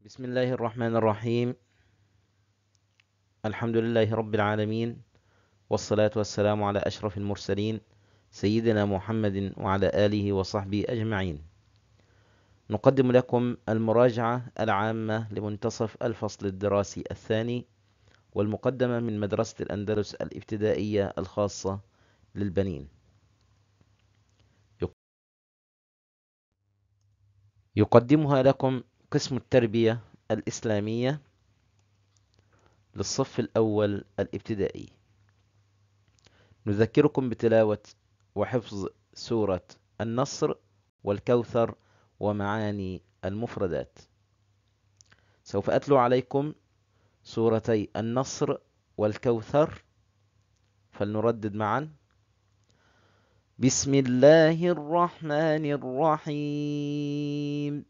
بسم الله الرحمن الرحيم الحمد لله رب العالمين والصلاة والسلام على أشرف المرسلين سيدنا محمد وعلى آله وصحبه أجمعين نقدم لكم المراجعة العامة لمنتصف الفصل الدراسي الثاني والمقدمة من مدرسة الأندلس الابتدائية الخاصة للبنين يقدمها لكم قسم التربية الإسلامية للصف الأول الابتدائي نذكركم بتلاوة وحفظ سورة النصر والكوثر ومعاني المفردات سوف أتلو عليكم سورتي النصر والكوثر فلنردد معا بسم الله الرحمن الرحيم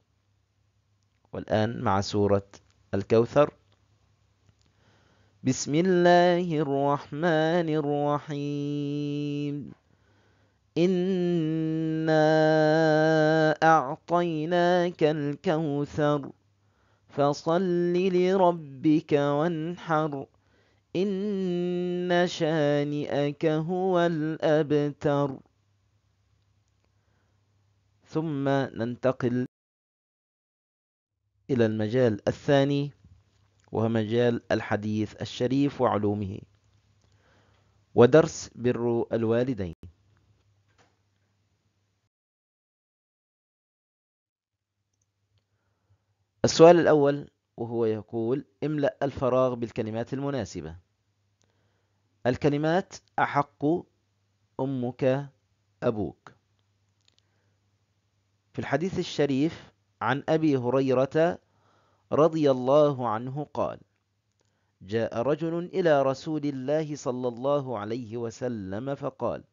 والآن مع سورة الكوثر بسم الله الرحمن الرحيم إنا أعطيناك الكوثر فصل لربك وانحر إن شانئك هو الأبتر ثم ننتقل إلى المجال الثاني وهو مجال الحديث الشريف وعلومه ودرس بر الوالدين السؤال الأول وهو يقول املأ الفراغ بالكلمات المناسبة الكلمات أحق أمك أبوك في الحديث الشريف عن أبي هريرة رضي الله عنه قال جاء رجل إلى رسول الله صلى الله عليه وسلم فقال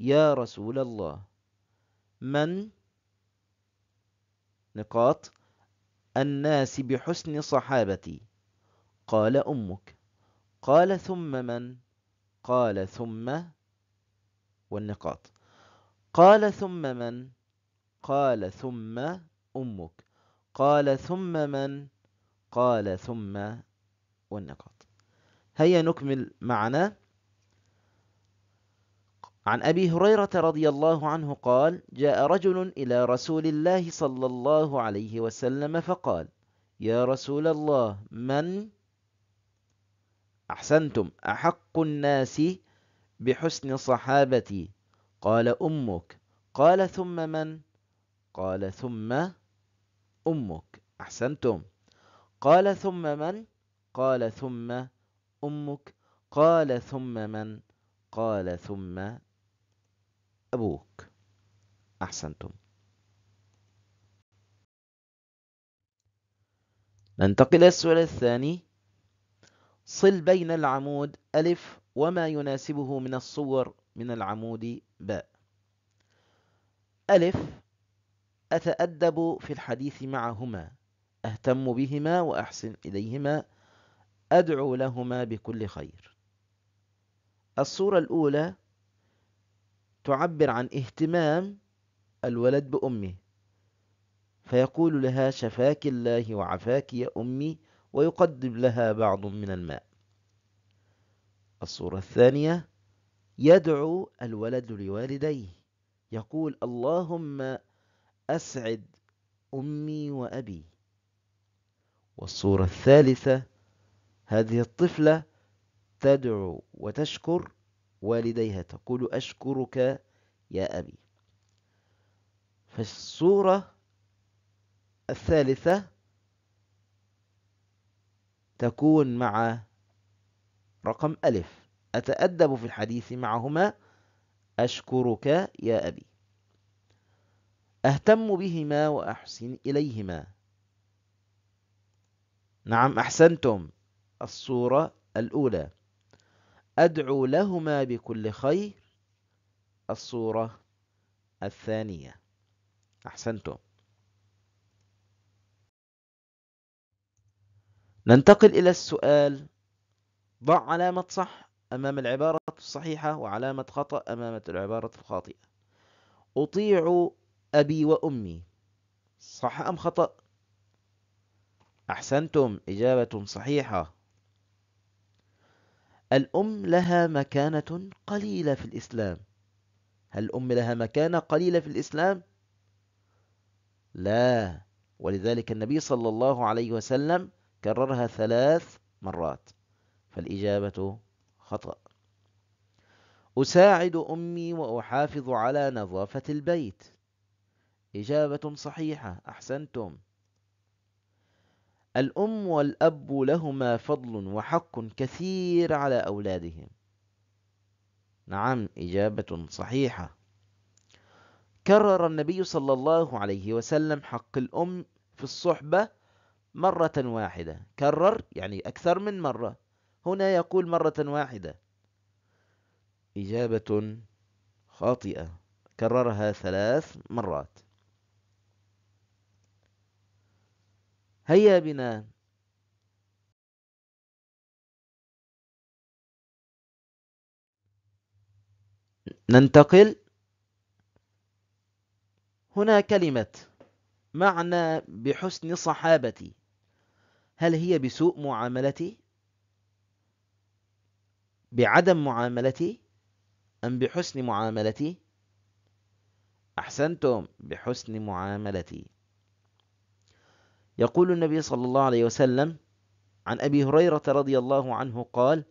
يا رسول الله من نقاط الناس بحسن صحابتي قال أمك قال ثم من قال ثم والنقاط قال ثم من قال ثم أمك قال ثم من قال ثم والنقاط هيا نكمل معنا عن أبي هريرة رضي الله عنه قال جاء رجل إلى رسول الله صلى الله عليه وسلم فقال يا رسول الله من أحسنتم أحق الناس بحسن صحابتي قال أمك قال ثم من قال ثم أمك أحسنتم قال ثم من قال ثم أمك قال ثم من قال ثم أبوك أحسنتم ننتقل السؤال الثاني صل بين العمود ألف وما يناسبه من الصور من العمود باء ألف أتأدب في الحديث معهما أهتم بهما وأحسن إليهما أدعو لهما بكل خير الصورة الأولى تعبر عن اهتمام الولد بأمه فيقول لها شفاك الله وعفاك يا أمي ويقدم لها بعض من الماء الصورة الثانية يدعو الولد لوالديه يقول اللهم أسعد أمي وأبي والصورة الثالثة هذه الطفلة تدعو وتشكر والديها تقول أشكرك يا أبي فالصورة الثالثة تكون مع رقم ألف أتأدب في الحديث معهما أشكرك يا أبي أهتم بهما وأحسن إليهما نعم أحسنتم الصورة الأولى أدعو لهما بكل خير الصورة الثانية أحسنتم ننتقل إلى السؤال ضع علامة صح أمام العبارة الصحيحة وعلامة خطأ أمام العبارة الخاطئة أطيع أبي وأمي صح أم خطأ؟ أحسنتم إجابة صحيحة الأم لها مكانة قليلة في الإسلام هل الأم لها مكانة قليلة في الإسلام؟ لا ولذلك النبي صلى الله عليه وسلم كررها ثلاث مرات فالإجابة خطأ أساعد أمي وأحافظ على نظافة البيت إجابة صحيحة أحسنتم الأم والأب لهما فضل وحق كثير على أولادهم نعم إجابة صحيحة كرر النبي صلى الله عليه وسلم حق الأم في الصحبة مرة واحدة كرر يعني أكثر من مرة هنا يقول مرة واحدة إجابة خاطئة كررها ثلاث مرات هيا بنا ننتقل هنا كلمة معنى بحسن صحابتي هل هي بسوء معاملتي بعدم معاملتي أم بحسن معاملتي أحسنتم بحسن معاملتي يقول النبي صلى الله عليه وسلم عن أبي هريرة رضي الله عنه قال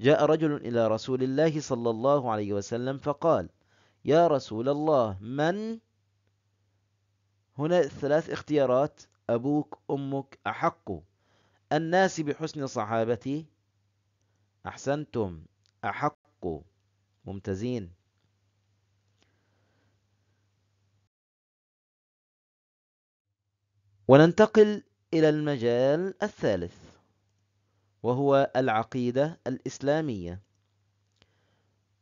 جاء رجل إلى رسول الله صلى الله عليه وسلم فقال يا رسول الله من هنا ثلاث اختيارات أبوك أمك أحق الناس بحسن صحابتي أحسنتم أحق ممتازين وننتقل إلى المجال الثالث وهو العقيدة الإسلامية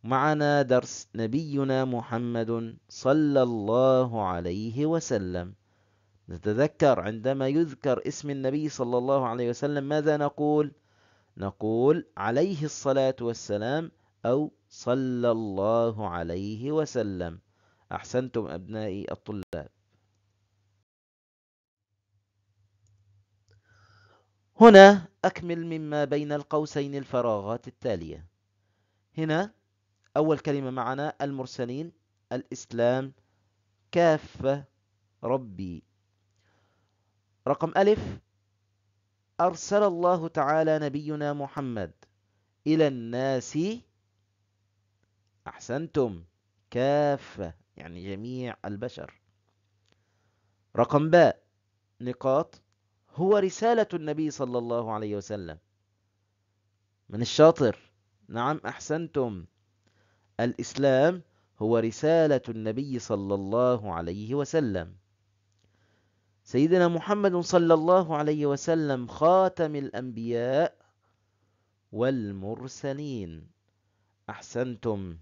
معنا درس نبينا محمد صلى الله عليه وسلم نتذكر عندما يذكر اسم النبي صلى الله عليه وسلم ماذا نقول نقول عليه الصلاة والسلام أو صلى الله عليه وسلم أحسنتم أبنائي الطلاب هنا أكمل مما بين القوسين الفراغات التالية هنا أول كلمة معنا المرسلين الإسلام كافة ربي رقم ألف أرسل الله تعالى نبينا محمد إلى الناس أحسنتم كافة يعني جميع البشر رقم باء نقاط هو رسالة النبي صلى الله عليه وسلم من الشاطر نعم أحسنتم الإسلام هو رسالة النبي صلى الله عليه وسلم سيدنا محمد صلى الله عليه وسلم خاتم الأنبياء والمرسلين أحسنتم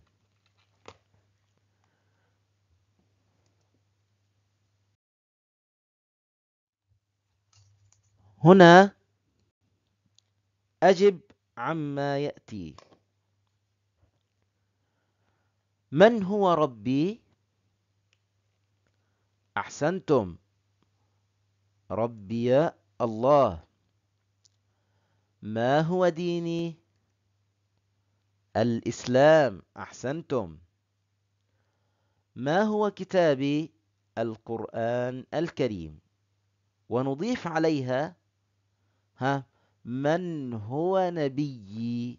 هنا أجب عما يأتي من هو ربي؟ أحسنتم ربي الله ما هو ديني؟ الإسلام أحسنتم ما هو كتابي؟ القرآن الكريم ونضيف عليها ها من هو نبيي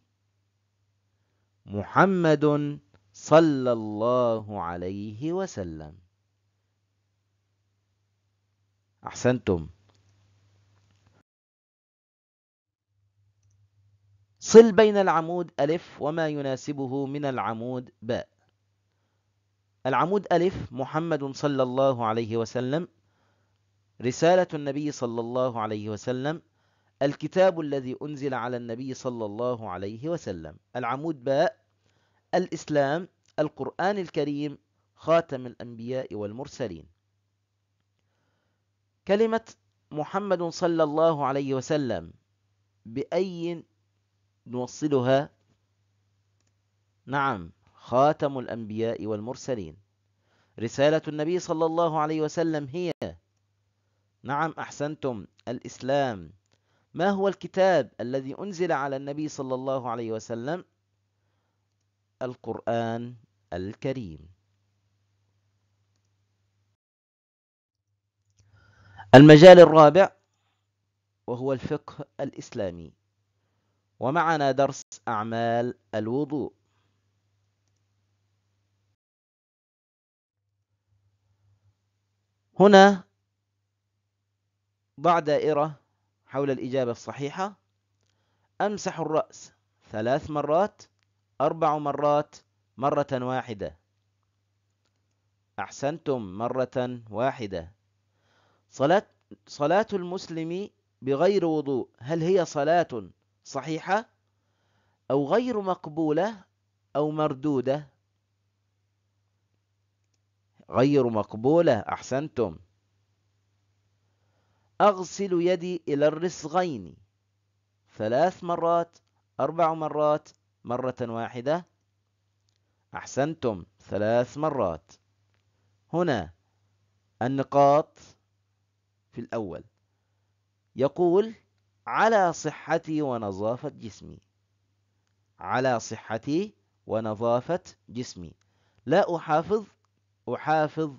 محمد صلى الله عليه وسلم احسنتم صل بين العمود ألف وما يناسبه من العمود باء العمود ألف محمد صلى الله عليه وسلم رسالة النبي صلى الله عليه وسلم الكتاب الذي أنزل على النبي صلى الله عليه وسلم العمود باء الإسلام القرآن الكريم خاتم الأنبياء والمرسلين كلمة محمد صلى الله عليه وسلم بأي نوصلها نعم خاتم الأنبياء والمرسلين رسالة النبي صلى الله عليه وسلم هي نعم أحسنتم الإسلام ما هو الكتاب الذي أنزل على النبي صلى الله عليه وسلم القرآن الكريم المجال الرابع وهو الفقه الإسلامي ومعنا درس أعمال الوضوء هنا ضع دائرة حول الإجابة الصحيحة أمسح الرأس ثلاث مرات أربع مرات مرة واحدة أحسنتم مرة واحدة صلاة, صلاة المسلم بغير وضوء هل هي صلاة صحيحة أو غير مقبولة أو مردودة غير مقبولة أحسنتم أغسل يدي إلى الرسغين ثلاث مرات أربع مرات مرة واحدة أحسنتم ثلاث مرات هنا النقاط في الأول يقول على صحتي ونظافة جسمي على صحتي ونظافة جسمي لا أحافظ أحافظ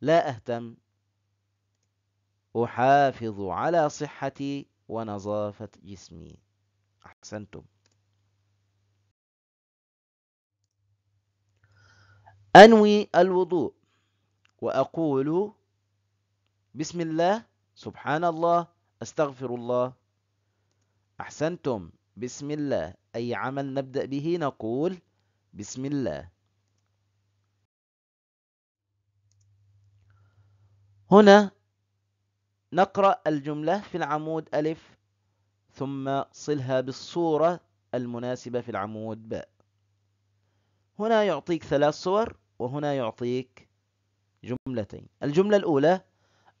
لا أهتم أحافظ على صحتي ونظافة جسمي أحسنتم أنوي الوضوء وأقول بسم الله سبحان الله أستغفر الله أحسنتم بسم الله أي عمل نبدأ به نقول بسم الله هنا نقرأ الجملة في العمود ألف ثم صلها بالصورة المناسبة في العمود باء هنا يعطيك ثلاث صور وهنا يعطيك جملتين الجملة الأولى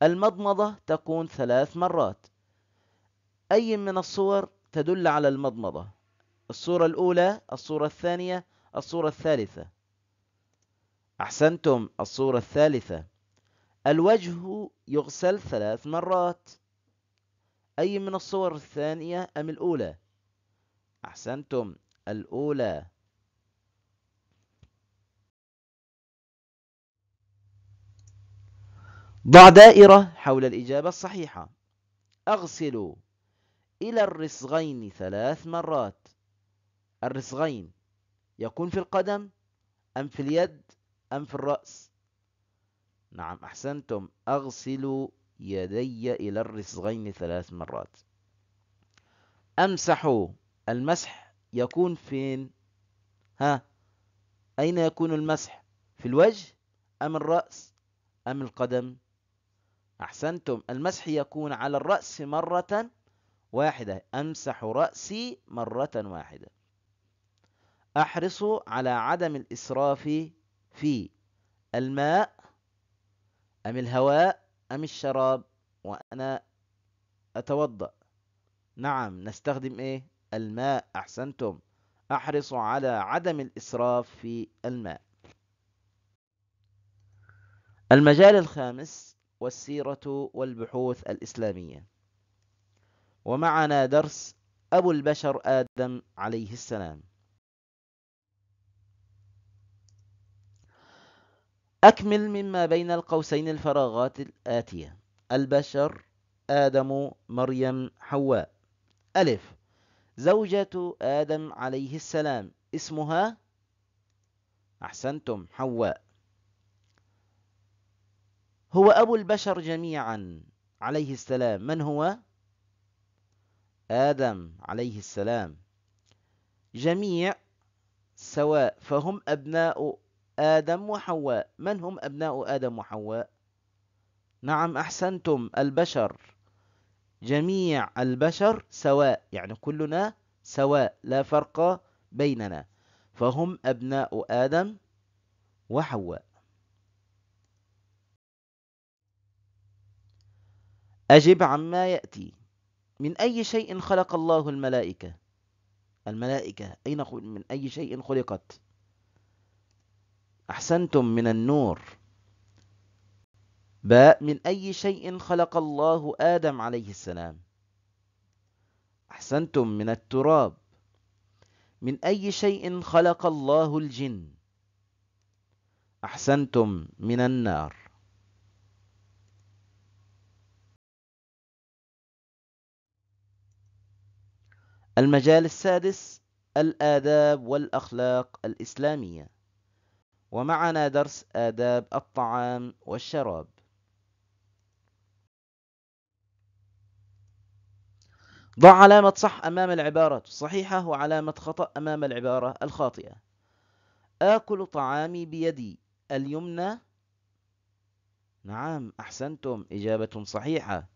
المضمضة تكون ثلاث مرات أي من الصور تدل على المضمضة الصورة الأولى الصورة الثانية الصورة الثالثة أحسنتم الصورة الثالثة الوجه يغسل ثلاث مرات أي من الصور الثانية أم الأولى أحسنتم الأولى ضع دائرة حول الإجابة الصحيحة أغسل إلى الرسغين ثلاث مرات الرسغين يكون في القدم أم في اليد أم في الرأس نعم أحسنتم أغسل يدي إلى الرسغين ثلاث مرات أمسح المسح يكون فين ها أين يكون المسح في الوجه أم الرأس أم القدم أحسنتم المسح يكون على الرأس مرة واحدة أمسح رأسي مرة واحدة أحرص على عدم الإسراف في الماء أم الهواء أم الشراب وأنا أتوضأ نعم نستخدم إيه الماء أحسنتم أحرص على عدم الإسراف في الماء المجال الخامس والسيرة والبحوث الإسلامية ومعنا درس أبو البشر آدم عليه السلام أكمل مما بين القوسين الفراغات الآتية البشر آدم مريم حواء ألف زوجة آدم عليه السلام اسمها أحسنتم حواء هو أبو البشر جميعا عليه السلام من هو؟ آدم عليه السلام جميع سواء فهم أبناء آدم وحواء من هم أبناء آدم وحواء نعم أحسنتم البشر جميع البشر سواء يعني كلنا سواء لا فرق بيننا فهم أبناء آدم وحواء أجب عما يأتي من أي شيء خلق الله الملائكة الملائكة أين من أي شيء خلقت أحسنتم من النور باء من أي شيء خلق الله آدم عليه السلام أحسنتم من التراب من أي شيء خلق الله الجن أحسنتم من النار المجال السادس الآداب والأخلاق الإسلامية ومعنا درس آداب الطعام والشراب ضع علامة صح أمام العبارة الصحيحة وعلامة خطأ أمام العبارة الخاطئة آكل طعامي بيدي اليمنى نعم أحسنتم إجابة صحيحة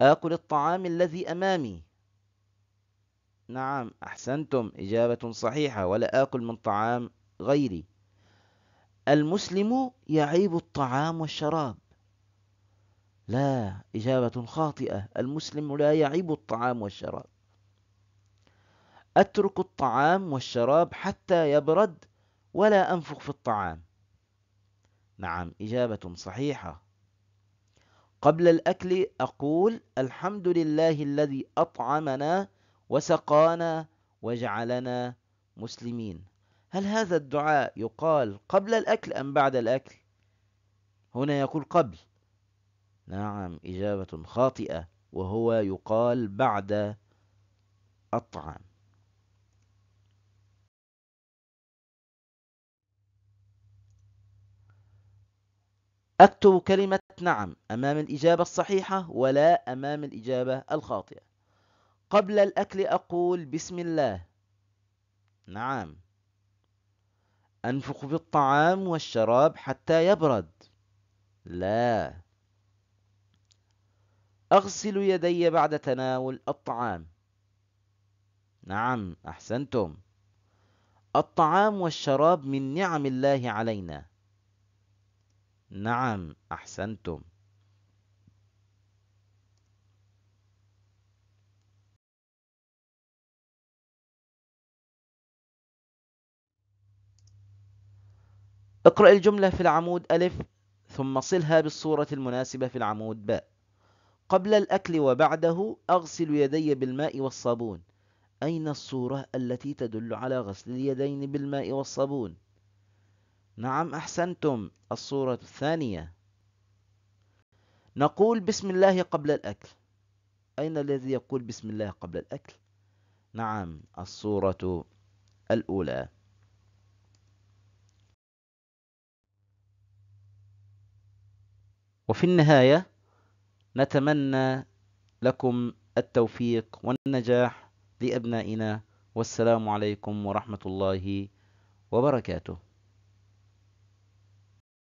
آكل الطعام الذي أمامي نعم أحسنتم إجابة صحيحة ولا آكل من طعام غيري المسلم يعيب الطعام والشراب لا إجابة خاطئة المسلم لا يعيب الطعام والشراب أترك الطعام والشراب حتى يبرد ولا أنفخ في الطعام نعم إجابة صحيحة قبل الأكل أقول الحمد لله الذي أطعمنا وسقانا وجعلنا مسلمين هل هذا الدعاء يقال قبل الأكل أم بعد الأكل؟ هنا يقول قبل نعم إجابة خاطئة وهو يقال بعد الطعام أكتب كلمة نعم أمام الإجابة الصحيحة ولا أمام الإجابة الخاطئة قبل الأكل أقول بسم الله نعم أنفخ في الطعام والشراب حتى يبرد لا أغسل يدي بعد تناول الطعام نعم أحسنتم الطعام والشراب من نعم الله علينا نعم أحسنتم اقرأ الجملة في العمود ألف ثم صلها بالصورة المناسبة في العمود باء قبل الأكل وبعده أغسل يدي بالماء والصابون أين الصورة التي تدل على غسل اليدين بالماء والصابون؟ نعم أحسنتم الصورة الثانية نقول بسم الله قبل الأكل أين الذي يقول بسم الله قبل الأكل؟ نعم الصورة الأولى وفي النهاية نتمنى لكم التوفيق والنجاح لأبنائنا والسلام عليكم ورحمة الله وبركاته